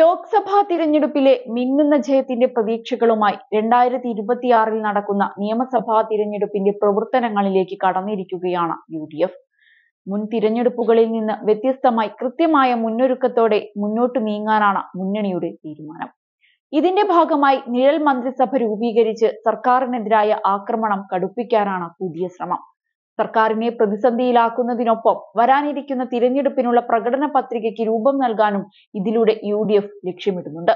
ലോക്സഭാ തിരഞ്ഞെടുപ്പിലെ മിന്നുന്ന ജയത്തിന്റെ പ്രതീക്ഷകളുമായി രണ്ടായിരത്തി ഇരുപത്തിയാറിൽ നടക്കുന്ന നിയമസഭാ തിരഞ്ഞെടുപ്പിന്റെ പ്രവർത്തനങ്ങളിലേക്ക് കടന്നിരിക്കുകയാണ് യു ഡി എഫ് മുൻ തിരഞ്ഞെടുപ്പുകളിൽ നിന്ന് വ്യത്യസ്തമായി കൃത്യമായ മുന്നൊരുക്കത്തോടെ മുന്നോട്ട് നീങ്ങാനാണ് മുന്നണിയുടെ തീരുമാനം ഇതിന്റെ ഭാഗമായി നിഴൽ മന്ത്രിസഭ രൂപീകരിച്ച് സർക്കാരിനെതിരായ ആക്രമണം കടുപ്പിക്കാനാണ് പുതിയ ശ്രമം സർക്കാരിനെ പ്രതിസന്ധിയിലാക്കുന്നതിനൊപ്പം വരാനിരിക്കുന്ന തിരഞ്ഞെടുപ്പിനുള്ള പ്രകടന പത്രികയ്ക്ക് രൂപം നൽകാനും ഇതിലൂടെ യു ലക്ഷ്യമിടുന്നുണ്ട്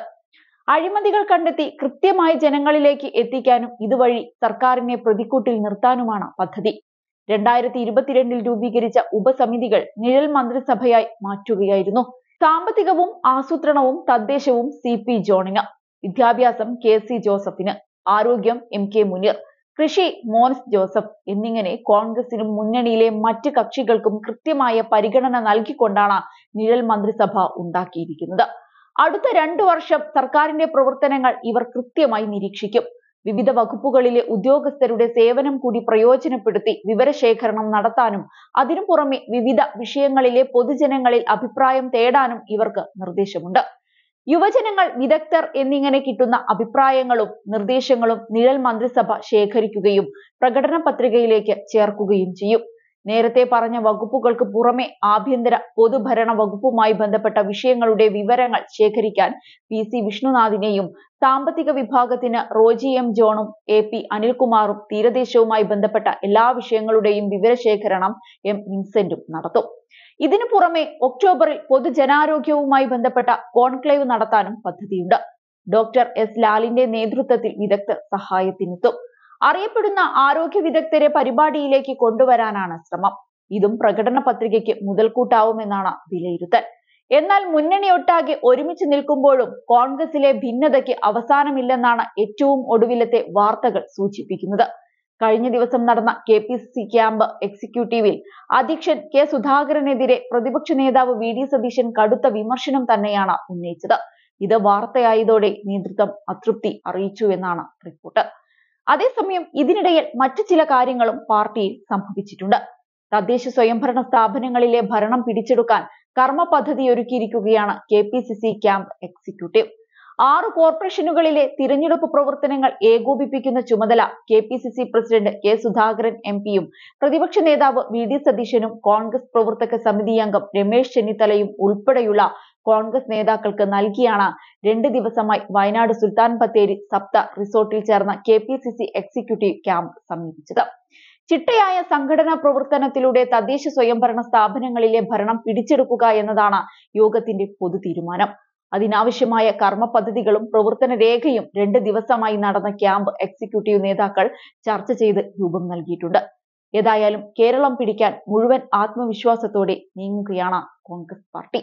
അഴിമതികൾ കണ്ടെത്തി കൃത്യമായി ജനങ്ങളിലേക്ക് എത്തിക്കാനും ഇതുവഴി സർക്കാരിനെ പ്രതിക്കൂട്ടിൽ നിർത്താനുമാണ് പദ്ധതി രണ്ടായിരത്തി ഇരുപത്തിരണ്ടിൽ രൂപീകരിച്ച ഉപസമിതികൾ നിഴൽ മന്ത്രിസഭയായി മാറ്റുകയായിരുന്നു സാമ്പത്തികവും ആസൂത്രണവും തദ്ദേശവും സി പി ജോണിന് വിദ്യാഭ്യാസം കെ സി ജോസഫിന് ആരോഗ്യം എം കെ മുനീർ കൃഷി മോൻസ് ജോസഫ് എന്നിങ്ങനെ കോൺഗ്രസിനും മുന്നണിയിലെ മറ്റ് കക്ഷികൾക്കും കൃത്യമായ പരിഗണന നൽകിക്കൊണ്ടാണ് നിഴൽ മന്ത്രിസഭ ഉണ്ടാക്കിയിരിക്കുന്നത് അടുത്ത രണ്ടു വർഷം സർക്കാരിന്റെ പ്രവർത്തനങ്ങൾ ഇവർ കൃത്യമായി നിരീക്ഷിക്കും വിവിധ വകുപ്പുകളിലെ ഉദ്യോഗസ്ഥരുടെ സേവനം കൂടി പ്രയോജനപ്പെടുത്തി വിവരശേഖരണം നടത്താനും അതിനു പുറമെ വിവിധ വിഷയങ്ങളിലെ പൊതുജനങ്ങളിൽ അഭിപ്രായം തേടാനും ഇവർക്ക് നിർദ്ദേശമുണ്ട് യുവജനങ്ങൾ വിദഗ്ധർ എന്നിങ്ങനെ കിട്ടുന്ന അഭിപ്രായങ്ങളും നിർദ്ദേശങ്ങളും നിഴൽ മന്ത്രിസഭ ശേഖരിക്കുകയും പ്രകടന പത്രികയിലേക്ക് ചേർക്കുകയും ചെയ്യും നേരത്തെ പറഞ്ഞ വകുപ്പുകൾക്ക് പുറമെ ആഭ്യന്തര പൊതുഭരണ വകുപ്പുമായി ബന്ധപ്പെട്ട വിഷയങ്ങളുടെ വിവരങ്ങൾ ശേഖരിക്കാൻ പി സി വിഷ്ണുനാഥിനെയും സാമ്പത്തിക വിഭാഗത്തിന് റോജി എം ജോണും എ പി അനിൽകുമാറും തീരദേശവുമായി ബന്ധപ്പെട്ട എല്ലാ വിഷയങ്ങളുടെയും വിവരശേഖരണം എം വിൻസെന്റും നടത്തും ഇതിനു പുറമെ ഒക്ടോബറിൽ പൊതുജനാരോഗ്യവുമായി ബന്ധപ്പെട്ട കോൺക്ലേവ് നടത്താനും പദ്ധതിയുണ്ട് ഡോക്ടർ എസ് ലാലിന്റെ നേതൃത്വത്തിൽ വിദഗ്ധർ സഹായത്തിനെത്തും അറിയപ്പെടുന്ന ആരോഗ്യ വിദഗ്ധരെ പരിപാടിയിലേക്ക് കൊണ്ടുവരാനാണ് ശ്രമം ഇതും പ്രകടന പത്രികയ്ക്ക് മുതൽക്കൂട്ടാവുമെന്നാണ് വിലയിരുത്തൽ എന്നാൽ മുന്നണിയൊട്ടാകെ ഒരുമിച്ച് നിൽക്കുമ്പോഴും കോൺഗ്രസിലെ ഭിന്നതയ്ക്ക് അവസാനമില്ലെന്നാണ് ഏറ്റവും ഒടുവിലത്തെ വാർത്തകൾ സൂചിപ്പിക്കുന്നത് കഴിഞ്ഞ ദിവസം നടന്ന K P C C camp എക്സിക്യൂട്ടീവിൽ അധ്യക്ഷൻ കെ സുധാകരനെതിരെ പ്രതിപക്ഷ നേതാവ് വി ഡി സതീശൻ കടുത്ത വിമർശനം തന്നെയാണ് ഉന്നയിച്ചത് ഇത് വാർത്തയായതോടെ നേതൃത്വം അതൃപ്തി അറിയിച്ചു എന്നാണ് റിപ്പോർട്ട് അതേസമയം ഇതിനിടയിൽ മറ്റു ചില കാര്യങ്ങളും പാർട്ടിയിൽ സംഭവിച്ചിട്ടുണ്ട് തദ്ദേശ സ്വയംഭരണ സ്ഥാപനങ്ങളിലെ ഭരണം പിടിച്ചെടുക്കാൻ കർമ്മ പദ്ധതി ഒരുക്കിയിരിക്കുകയാണ് K P C C camp executive ആറ് കോർപ്പറേഷനുകളിലെ തിരഞ്ഞെടുപ്പ് പ്രവർത്തനങ്ങൾ ഏകോപിപ്പിക്കുന്ന ചുമതല K P C C president K Sudhakaran M പിയും പ്രതിപക്ഷ നേതാവ് വി ഡി സതീശനും കോൺഗ്രസ് പ്രവർത്തക സമിതി അംഗം രമേശ് ചെന്നിത്തലയും ഉൾപ്പെടെയുള്ള കോൺഗ്രസ് നേതാക്കൾക്ക് നൽകിയാണ് രണ്ട് ദിവസമായി വയനാട് സുൽത്താൻ ബത്തേരി സപ്ത റിസോർട്ടിൽ ചേർന്ന K P C C executive camp സമീപിച്ചത് ചിട്ടയായ സംഘടനാ പ്രവർത്തനത്തിലൂടെ തദ്ദേശ സ്വയംഭരണ സ്ഥാപനങ്ങളിലെ ഭരണം പിടിച്ചെടുക്കുക എന്നതാണ് യോഗത്തിന്റെ പൊതു തീരുമാനം അതിനാവശ്യമായ കർമ്മ പദ്ധതികളും പ്രവർത്തന രേഖയും രണ്ട് ദിവസമായി നടന്ന ക്യാമ്പ് എക്സിക്യൂട്ടീവ് നേതാക്കൾ ചർച്ച ചെയ്ത് രൂപം നൽകിയിട്ടുണ്ട് ഏതായാലും കേരളം പിടിക്കാൻ മുഴുവൻ ആത്മവിശ്വാസത്തോടെ നീങ്ങുകയാണ് കോൺഗ്രസ് പാർട്ടി